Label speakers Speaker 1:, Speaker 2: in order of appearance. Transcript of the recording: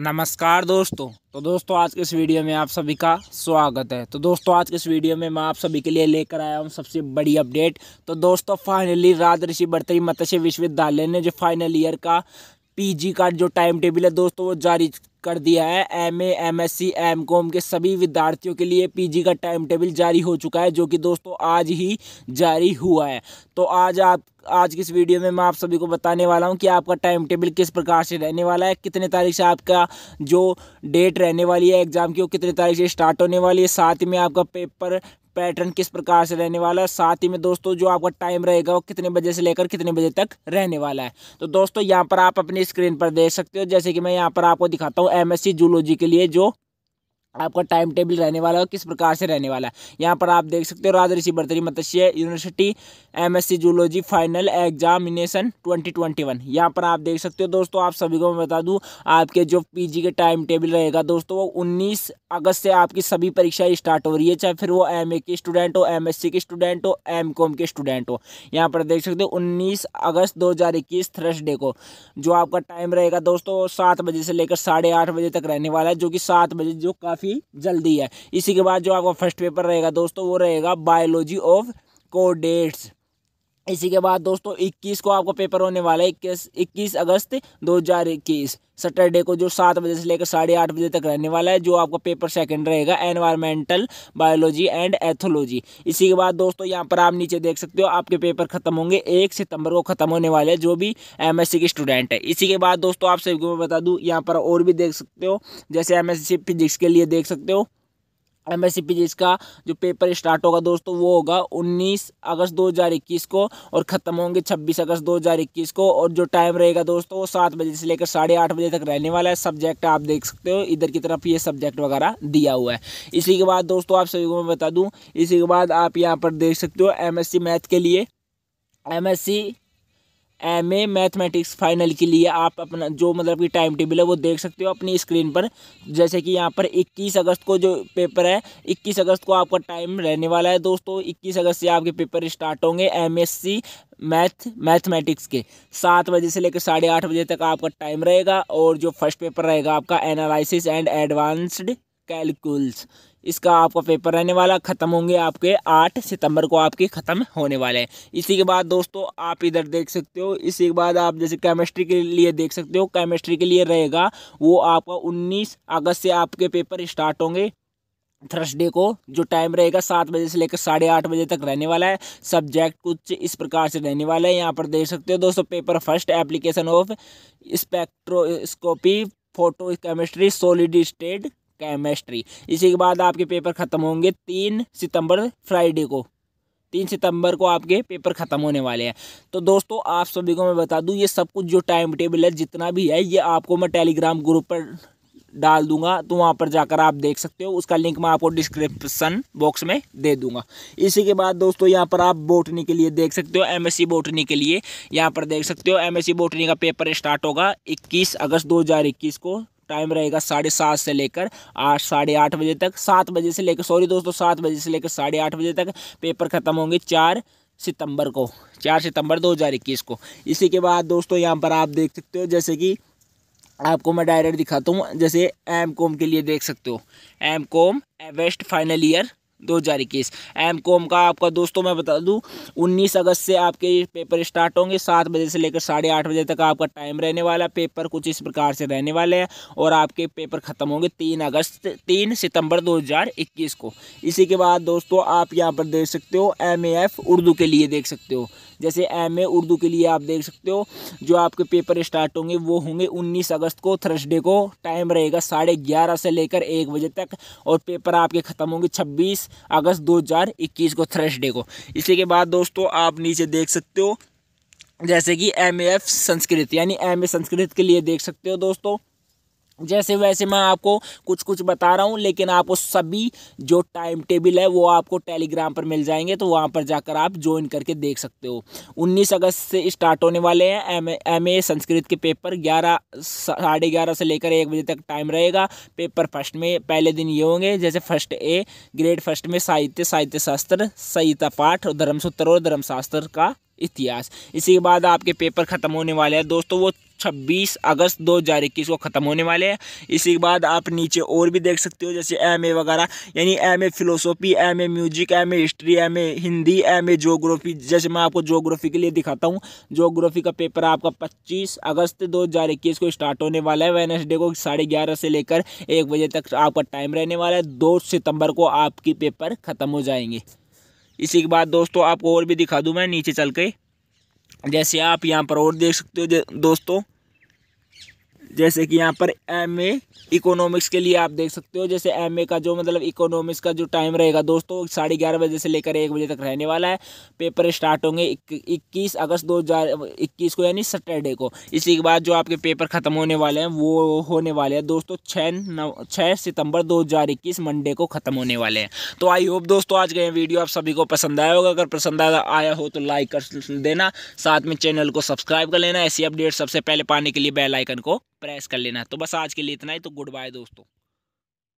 Speaker 1: नमस्कार दोस्तों तो दोस्तों आज के इस वीडियो में आप सभी का स्वागत है तो दोस्तों आज के इस वीडियो में मैं आप सभी के लिए लेकर आया हूँ सबसे बड़ी अपडेट तो दोस्तों फाइनली राज ऋषि बर्तरी मत्स्य विश्वविद्यालय ने जो फाइनल ईयर का पीजी का जो टाइम टेबल है दोस्तों वो जारी कर दिया है M A M S C M com के सभी विद्यार्थियों के लिए पीजी का टाइम टेबल जारी हो चुका है जो कि दोस्तों आज ही जारी हुआ है तो आज आप आज की इस वीडियो में मैं आप सभी को बताने वाला हूं कि आपका टाइम टेबल किस प्रकार से रहने वाला है कितने तारीख से आपका जो डेट रहने वाली है एग्ज़ाम की वो कितने तारीख से स्टार्ट होने वाली है साथ में आपका पेपर पैटर्न किस प्रकार से रहने वाला है साथ ही में दोस्तों जो आपका टाइम रहेगा वो कितने बजे से लेकर कितने बजे तक रहने वाला है तो दोस्तों यहाँ पर आप अपनी स्क्रीन पर देख सकते हो जैसे कि मैं यहाँ पर आपको दिखाता हूँ एम एस के लिए जो आपका टाइम टेबल रहने वाला है किस प्रकार से रहने वाला है यहाँ पर आप देख सकते हो Raj Rishi Bhartrihari Matsya university MSc zoology final examination 2021 यहाँ पर आप देख सकते हो दोस्तों आप सभी को मैं बता दूँ आपके जो पीजी के टाइम टेबल रहेगा दोस्तों वो उन्नीस अगस्त से आपकी सभी परीक्षाएँ स्टार्ट हो रही है चाहे फिर वो एम के स्टूडेंट हो एम के स्टूडेंट हो एम के स्टूडेंट हो यहाँ पर देख सकते हो उन्नीस अगस्त दो थर्सडे को जो आपका टाइम रहेगा दोस्तों सात बजे से लेकर साढ़े बजे तक रहने वाला है जो कि सात बजे जो काफ़ी काफ़ी जल्दी है इसी के बाद जो आपका फर्स्ट पेपर रहेगा दोस्तों वो रहेगा बायोलॉजी ऑफ कोडेट्स इसी के बाद दोस्तों 21 को आपका पेपर होने वाला है इक्कीस इक्कीस अगस्त 2021 सैटरडे को जो सात बजे से लेकर साढ़े आठ बजे तक रहने वाला है जो आपका पेपर सेकंड रहेगा एनवायरमेंटल बायोलॉजी एंड एथोलॉजी इसी के बाद दोस्तों यहाँ पर आप नीचे देख सकते हो आपके पेपर खत्म होंगे एक सितंबर को खत्म होने वाले हैं जो भी एम के स्टूडेंट है इसी के बाद दोस्तों आप सभी को मैं बता दूँ यहाँ पर और भी देख सकते हो जैसे एम फिजिक्स के लिए देख सकते हो एम एस जिसका जो पेपर स्टार्ट होगा दोस्तों वो होगा 19 अगस्त 2021 को और ख़त्म होंगे 26 अगस्त 2021 को और जो टाइम रहेगा दोस्तों वो सात बजे से लेकर साढ़े आठ बजे तक रहने वाला है सब्जेक्ट आप देख सकते हो इधर की तरफ ये सब्जेक्ट वगैरह दिया हुआ है इसी के बाद दोस्तों आप सभी को मैं बता दूँ इसी के बाद आप यहाँ पर देख सकते हो एम मैथ के लिए M M A mathematics final के लिए आप अपना जो मतलब कि टाइम टेबल है वो देख सकते हो अपनी स्क्रीन पर जैसे कि यहाँ पर 21 अगस्त को जो पेपर है 21 अगस्त को आपका टाइम रहने वाला है दोस्तों 21 अगस्त से आपके पेपर स्टार्ट होंगे एम मैथ मैथमेटिक्स के सात बजे से लेकर साढ़े आठ बजे तक आपका टाइम रहेगा और जो फर्स्ट पेपर रहेगा आपका एनालिसिस एंड एडवांस्ड कैलकुल्स इसका आपका पेपर रहने वाला ख़त्म होंगे आपके आठ सितंबर को आपके ख़त्म होने वाले हैं इसी के बाद दोस्तों आप इधर देख सकते हो इसी के बाद आप जैसे केमिस्ट्री के लिए देख सकते हो केमिस्ट्री के लिए रहेगा वो आपका उन्नीस अगस्त से आपके पेपर स्टार्ट होंगे थर्सडे को जो टाइम रहेगा सात बजे से लेकर साढ़े आठ बजे तक रहने वाला है सब्जेक्ट कुछ इस प्रकार से रहने वाला है यहाँ पर देख सकते हो दोस्तों paper first application of spectroscopy photo chemistry solid state chemistry इसी के बाद आपके पेपर ख़त्म होंगे तीन सितंबर फ्राइडे को तीन सितंबर को आपके पेपर ख़त्म होने वाले हैं तो दोस्तों आप सभी को मैं बता दूं ये सब कुछ जो टाइम टेबल है जितना भी है ये आपको मैं टेलीग्राम ग्रुप पर डाल दूंगा तो वहाँ पर जाकर आप देख सकते हो उसका लिंक मैं आपको डिस्क्रिप्शन बॉक्स में दे दूंगा इसी के बाद दोस्तों यहाँ पर आप बोटनी के लिए देख सकते हो एमएससी बोटनी के लिए यहाँ पर देख सकते हो एमएससी बोटनी का पेपर स्टार्ट होगा 21 अगस्त 2021 को टाइम रहेगा साढ़े सात से लेकर आठ साढ़े आठ बजे तक सात बजे से लेकर सॉरी दोस्तों सात बजे से लेकर साढ़े आठ बजे तक पेपर ख़त्म होंगे चार सितंबर को चार सितंबर 2021 को इसी के बाद दोस्तों यहाँ पर आप देख सकते हो जैसे कि आपको मैं डायरेक्ट दिखाता हूँ जैसे एम कॉम के लिए देख सकते हो M com west final year दो हज़ार इक्कीस एम कॉम का आपका दोस्तों मैं बता दूं उन्नीस अगस्त से आपके पेपर स्टार्ट होंगे सात बजे से लेकर साढ़े आठ बजे तक आपका टाइम रहने वाला है पेपर कुछ इस प्रकार से रहने वाले हैं और आपके पेपर ख़त्म होंगे तीन अगस्त तीन सितंबर इक्कीस को इसी के बाद दोस्तों आप यहाँ पर देख सकते हो एम उर्दू के लिए देख सकते हो जैसे एम उर्दू के लिए आप देख सकते हो जो आपके पेपर स्टार्ट होंगे वो होंगे उन्नीस अगस्त को थर्सडे को टाइम रहेगा साढ़े ग्यारह से लेकर एक बजे तक और पेपर आपके ख़त्म होंगे छब्बीस दस अगस्त 2021 को थर्सडे को इसी के बाद दोस्तों आप नीचे देख सकते हो जैसे कि एम संस्कृत यानी एम संस्कृत के लिए देख सकते हो दोस्तों जैसे वैसे मैं आपको कुछ कुछ बता रहा हूँ लेकिन आपको सभी जो टाइम टेबल है वो आपको टेलीग्राम पर मिल जाएंगे तो वहाँ पर जाकर आप ज्वाइन करके देख सकते हो 19 अगस्त से स्टार्ट होने वाले हैं एम ए संस्कृत के पेपर ग्यारह साढ़े ग्यारह से लेकर एक बजे तक टाइम रहेगा पेपर फर्स्ट में पहले दिन ये होंगे जैसे फर्स्ट ए ग्रेड फर्स्ट में साहित्य साहित्य शास्त्र संहिता पाठ धर्मसूत्र और धर्मशास्त्र का इतिहास इसी के बाद आपके पेपर ख़त्म होने वाले हैं दोस्तों वो 26 अगस्त 2021 को ख़त्म होने वाले हैं इसी के बाद आप नीचे और भी देख सकते हो जैसे एम ए वगैरह यानी M A philosophy M A music M A history M A Hindi M A geography जैसे मैं आपको जोग्राफी के लिए दिखाता हूँ जोग्राफी का पेपर आपका 25 अगस्त 2021 को स्टार्ट होने वाला है वेनसडे को साढ़े ग्यारह से लेकर एक बजे तक आपका टाइम रहने वाला है दो सितम्बर को आपकी पेपर ख़त्म हो जाएंगे इसी के बाद दोस्तों आपको और भी दिखा दूँ मैं नीचे चल के जैसे आप यहाँ पर और देख सकते हो दोस्तों जैसे कि यहाँ पर एम ए इकोनॉमिक्स के लिए आप देख सकते हो जैसे एम ए का जो मतलब इकोनॉमिक्स का जो टाइम रहेगा दोस्तों साढ़े ग्यारह बजे से लेकर एक बजे तक रहने वाला है पेपर स्टार्ट होंगे इक्कीस अगस्त दो हज़ार इक्कीस को यानी सैटरडे को इसी के बाद जो आपके पेपर ख़त्म होने वाले हैं वो होने वाले हैं दोस्तों छः नव छः सितंबर दो हज़ार इक्कीस मंडे को ख़त्म होने वाले हैं तो आई होप दोस्तों आज का ये वीडियो आप सभी को पसंद आया होगा अगर पसंद आया हो तो लाइक कर देना साथ में चैनल को सब्सक्राइब कर लेना ऐसी अपडेट सबसे पहले पाने के लिए बेल आइकन को प्रेस कर लेना है तो बस आज के लिए इतना ही तो गुड बाय दोस्तों